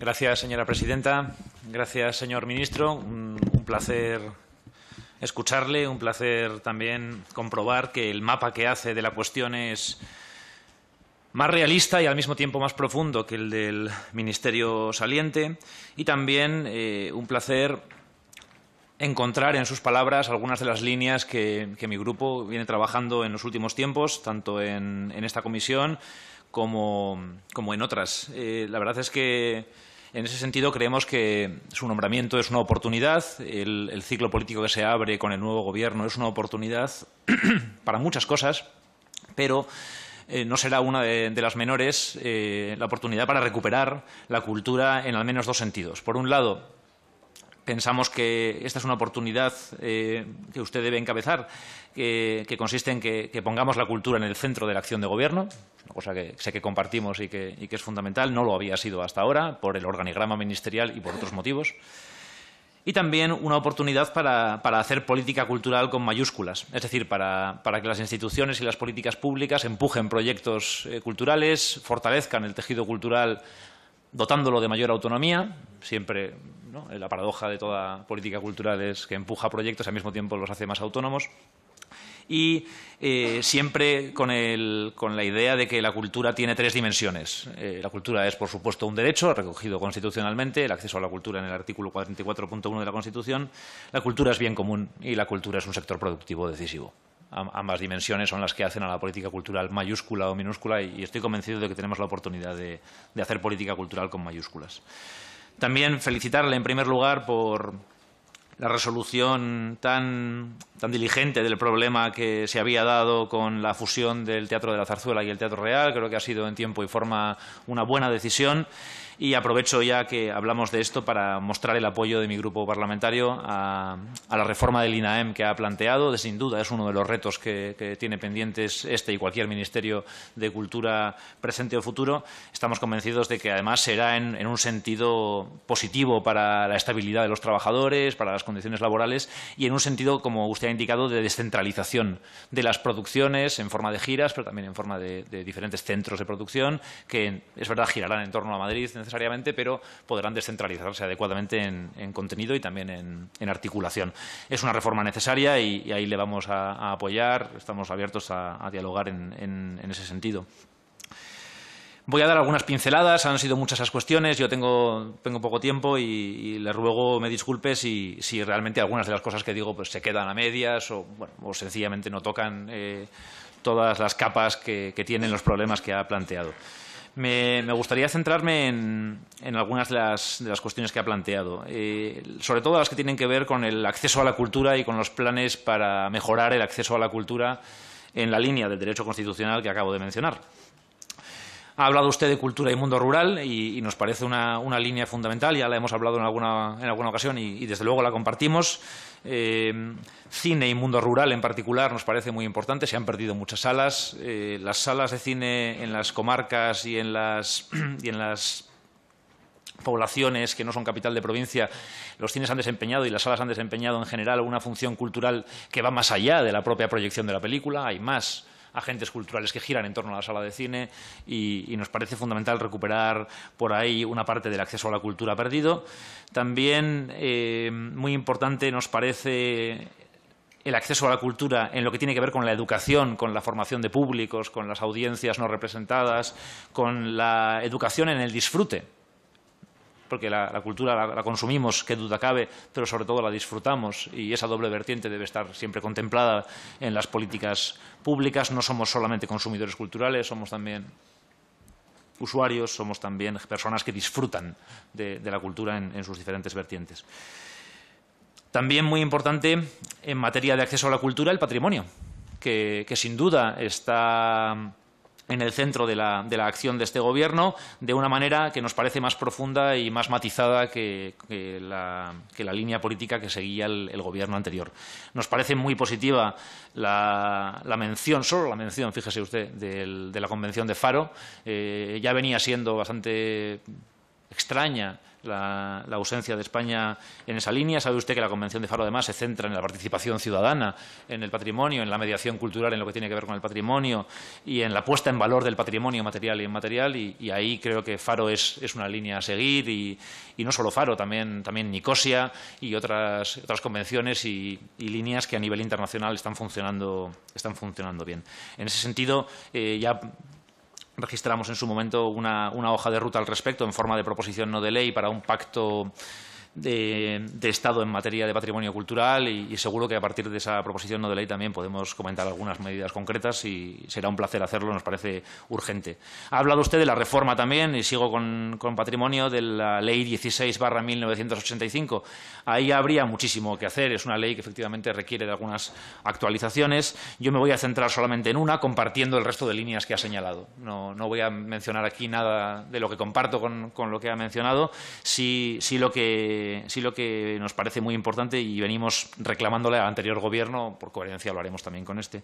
Gracias, señora presidenta. Gracias, señor ministro. Un, placer escucharle, un placer también comprobar que el mapa que hace de la cuestión es más realista y al mismo tiempo más profundo que el del ministerio saliente. Y también eh, un placer encontrar en sus palabras algunas de las líneas que, mi grupo viene trabajando en los últimos tiempos, tanto en, esta comisión como, en otras. Eh, la verdad es que en ese sentido, creemos que su nombramiento es una oportunidad, el, ciclo político que se abre con el nuevo gobierno es una oportunidad para muchas cosas, pero eh, no será una de, las menores eh, la oportunidad para recuperar la cultura en al menos dos sentidos. Por un lado, pensamos que esta es una oportunidad eh, que usted debe encabezar, que, consiste en que, pongamos la cultura en el centro de la acción de Gobierno, una cosa que sé que compartimos y que, es fundamental, no lo había sido hasta ahora, por el organigrama ministerial y por otros motivos y también una oportunidad para, hacer política cultural con mayúsculas, es decir, para, que las instituciones y las políticas públicas empujen proyectos eh, culturales, fortalezcan el tejido cultural dotándolo de mayor autonomía, siempre la paradoja de toda política cultural es que empuja proyectos y al mismo tiempo los hace más autónomos y eh, siempre con, la idea de que la cultura tiene tres dimensiones. Eh, la cultura es, por supuesto, un derecho recogido constitucionalmente, el acceso a la cultura en el artículo 44.1 de la Constitución. La cultura es bien común y la cultura es un sector productivo decisivo. ambas dimensiones son las que hacen a la política cultural mayúscula o minúscula y, estoy convencido de que tenemos la oportunidad de hacer política cultural con mayúsculas. También felicitarle, en primer lugar, por la resolución tan, diligente del problema que se había dado con la fusión del Teatro de la Zarzuela y el Teatro Real. Creo que ha sido en tiempo y forma una buena decisión. Y aprovecho ya que hablamos de esto para mostrar el apoyo de mi grupo parlamentario a, la reforma del INAEM que ha planteado. sin duda es uno de los retos que, tiene pendientes este y cualquier Ministerio de Cultura presente o futuro. Estamos convencidos de que además será en, un sentido positivo para la estabilidad de los trabajadores, para las condiciones laborales y en un sentido, como usted ha indicado, de descentralización de las producciones en forma de giras, pero también en forma de, diferentes centros de producción que, es verdad, girarán en torno a Madrid necesariamente, pero podrán descentralizarse adecuadamente en, contenido y también en, articulación. Es una reforma necesaria y, ahí le vamos a, apoyar, estamos abiertos a, dialogar en ese sentido. Voy a dar algunas pinceladas, han sido muchas las cuestiones, yo tengo, poco tiempo y, le ruego me disculpe si, realmente algunas de las cosas que digo pues, se quedan a medias o, sencillamente no tocan eh, todas las capas que, tienen los problemas que ha planteado. Me, gustaría centrarme en, algunas de las, cuestiones que ha planteado, eh, sobre todo las que tienen que ver con el acceso a la cultura y con los planes para mejorar el acceso a la cultura en la línea del derecho constitucional que acabo de mencionar. Ha hablado usted de cultura y mundo rural y, nos parece una, línea fundamental, ya la hemos hablado en alguna, ocasión y, desde luego la compartimos. Eh, cine y mundo rural en particular nos parece muy importante, se han perdido muchas salas. Eh, las salas de cine en las comarcas y en las, y en las poblaciones que no son capital de provincia, los cines han desempeñado y las salas han desempeñado en general una función cultural que va más allá de la propia proyección de la película, hay más agentes culturales que giran en torno a la sala de cine y, nos parece fundamental recuperar por ahí una parte del acceso a la cultura perdido. También eh, muy importante nos parece el acceso a la cultura en lo que tiene que ver con la educación, con la formación de públicos, con las audiencias no representadas, con la educación en el disfrute porque la, cultura la, consumimos, qué duda cabe, pero sobre todo la disfrutamos y esa doble vertiente debe estar siempre contemplada en las políticas públicas. No somos solamente consumidores culturales, somos también usuarios, somos también personas que disfrutan de, la cultura en, sus diferentes vertientes. También muy importante en materia de acceso a la cultura el patrimonio, que sin duda está en el centro de la, de la, acción de este Gobierno de una manera que nos parece más profunda y más matizada que, la, línea política que seguía el, Gobierno anterior. Nos parece muy positiva la, mención, solo la mención, fíjese usted, de la Convención de Faro. Eh, ya venía siendo bastante extraña la, ausencia de España en esa línea. Sabe usted que la Convención de Faro, además, se centra en la participación ciudadana, en el patrimonio, en la mediación cultural, en lo que tiene que ver con el patrimonio y en la puesta en valor del patrimonio material y inmaterial. Y, ahí creo que Faro es, una línea a seguir y, no solo Faro, también, Nicosia y otras, convenciones y, líneas que a nivel internacional están funcionando, bien. En ese sentido, eh, ya registramos en su momento una, una hoja de ruta al respecto en forma de proposición no de ley para un pacto de, Estado en materia de patrimonio cultural y, seguro que a partir de esa proposición no de ley también podemos comentar algunas medidas concretas y será un placer hacerlo, nos parece urgente. Ha hablado usted de la reforma también, y sigo con, patrimonio, de la Ley 16 barra 1985. Ahí habría muchísimo que hacer, es una ley que efectivamente requiere de algunas actualizaciones. Yo me voy a centrar solamente en una, compartiendo el resto de líneas que ha señalado. No, voy a mencionar aquí nada de lo que comparto con, lo que ha mencionado, Si lo que sí lo que nos parece muy importante y venimos reclamándole al anterior gobierno, por coherencia lo haremos también con este,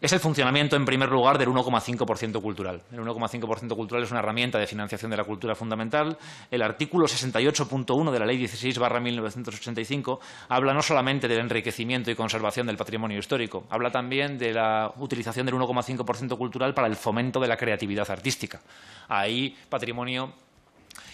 es el funcionamiento, en primer lugar, del 1,5% cultural. El 1,5% cultural es una herramienta de financiación de la cultura fundamental. El artículo 68.1 de la Ley 16 1985 habla no solamente del enriquecimiento y conservación del patrimonio histórico, habla también de la utilización del 1,5% cultural para el fomento de la creatividad artística. Ahí patrimonio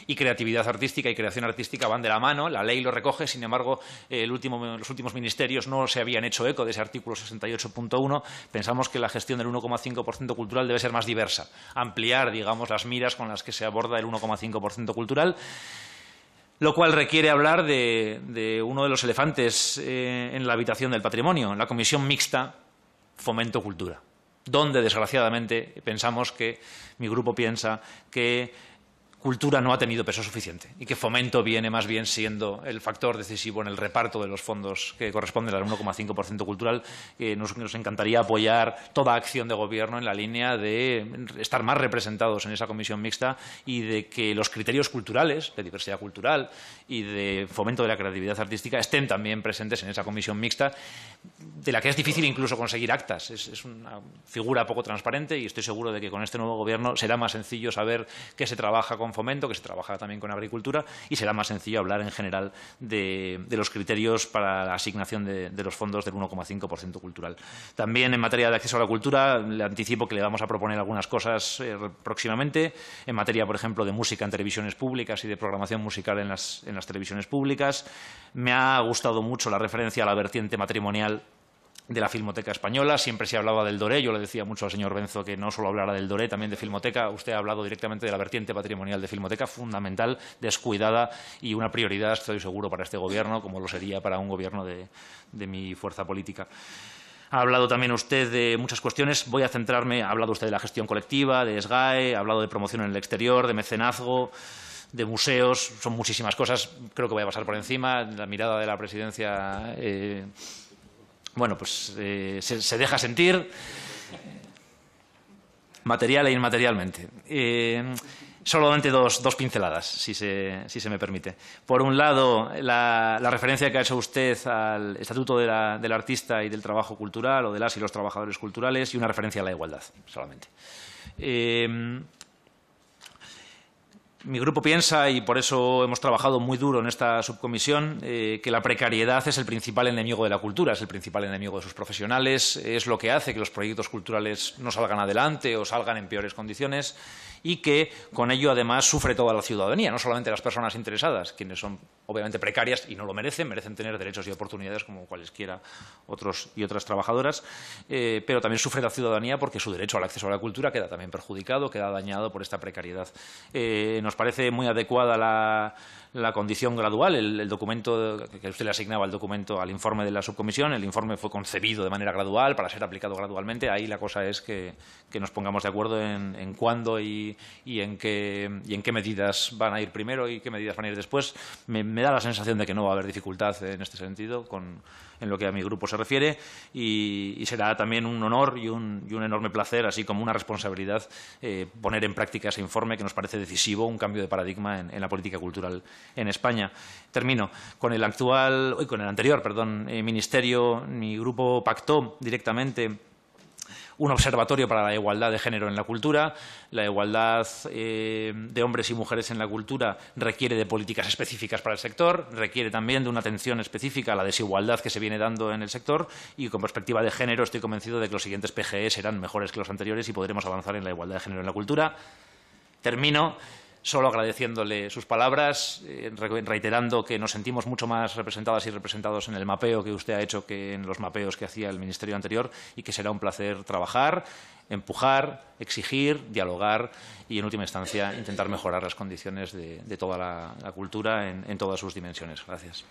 y creatividad artística y creación artística van de la mano, la ley lo recoge, sin embargo, los últimos ministerios no se habían hecho eco de ese artículo 68.1, pensamos que la gestión del 1,5% cultural debe ser más diversa, ampliar, digamos, las miras con las que se aborda el 1,5% cultural lo cual requiere hablar de, uno de los elefantes eh, en la habitación del patrimonio, la comisión mixta Fomento Cultura, donde desgraciadamente pensamos que mi grupo piensa que cultura no ha tenido peso suficiente y que fomento viene más bien siendo el factor decisivo en el reparto de los fondos que corresponden al 1,5% cultural. que nos, encantaría apoyar toda acción de gobierno en la línea de estar más representados en esa comisión mixta y de que los criterios culturales, de diversidad cultural y de fomento de la creatividad artística estén también presentes en esa comisión mixta, de la que es difícil incluso conseguir actas. Es, es una figura poco transparente y estoy seguro de que con este nuevo gobierno será más sencillo saber qué se trabaja con fomento, que se trabaja también con agricultura, y será más sencillo hablar en general de, los criterios para la asignación de, los fondos del 1,5% cultural. También en materia de acceso a la cultura, le anticipo que le vamos a proponer algunas cosas eh, próximamente, en materia, por ejemplo, de música en televisiones públicas y de programación musical en las, en las televisiones públicas. Me ha gustado mucho la referencia a la vertiente matrimonial de la Filmoteca Española. Siempre se hablaba del Doré. Yo le decía mucho al señor Benzo que no solo hablara del Doré, también de Filmoteca. Usted ha hablado directamente de la vertiente patrimonial de Filmoteca, fundamental, descuidada y una prioridad, estoy seguro, para este gobierno, como lo sería para un gobierno de, mi fuerza política. Ha hablado también usted de muchas cuestiones. Voy a centrarme, ha hablado usted de la gestión colectiva, de SGAE, ha hablado de promoción en el exterior, de mecenazgo, de museos. Son muchísimas cosas. Creo que voy a pasar por encima. La mirada de la presidencia eh, bueno, pues eh, se, deja sentir material e inmaterialmente. Eh, solamente dos, pinceladas, si se, me permite. Por un lado, la, referencia que ha hecho usted al Estatuto del Artista y del Trabajo Cultural o de las y los trabajadores culturales y una referencia a la igualdad, solamente. Eh, mi grupo piensa, y por eso hemos trabajado muy duro en esta subcomisión, eh, que la precariedad es el principal enemigo de la cultura, es el principal enemigo de sus profesionales, es lo que hace que los proyectos culturales no salgan adelante o salgan en peores condiciones y que con ello además sufre toda la ciudadanía, no solamente las personas interesadas, quienes son obviamente precarias y no lo merecen, merecen tener derechos y oportunidades como cualesquiera otros y otras trabajadoras, eh, pero también sufre la ciudadanía porque su derecho al acceso a la cultura queda también perjudicado, queda dañado por esta precariedad. Eh, nos parece muy adecuada la, la condición gradual. El, documento que usted le asignaba al documento, al informe de la subcomisión, el informe fue concebido de manera gradual para ser aplicado gradualmente. Ahí la cosa es que, nos pongamos de acuerdo en, cuándo y, y, en qué, y en qué medidas van a ir primero y qué medidas van a ir después. Me, da la sensación de que no va a haber dificultad en este sentido con, en lo que a mi grupo se refiere y, será también un honor y un, un, enorme placer, así como una responsabilidad, eh, poner en práctica ese informe que nos parece decisivo, un cambio de paradigma en la política cultural en España. Termino. Con el actual, con el anterior, perdón, eh, ministerio, mi grupo pactó directamente un observatorio para la igualdad de género en la cultura. La igualdad eh, de hombres y mujeres en la cultura requiere de políticas específicas para el sector, requiere también de una atención específica a la desigualdad que se viene dando en el sector y con perspectiva de género estoy convencido de que los siguientes PGE serán mejores que los anteriores y podremos avanzar en la igualdad de género en la cultura. Termino solo agradeciéndole sus palabras, eh, reiterando que nos sentimos mucho más representadas y representados en el mapeo que usted ha hecho que en los mapeos que hacía el Ministerio anterior y que será un placer trabajar, empujar, exigir, dialogar y, en última instancia, intentar mejorar las condiciones de, toda la, cultura en, en todas sus dimensiones. Gracias.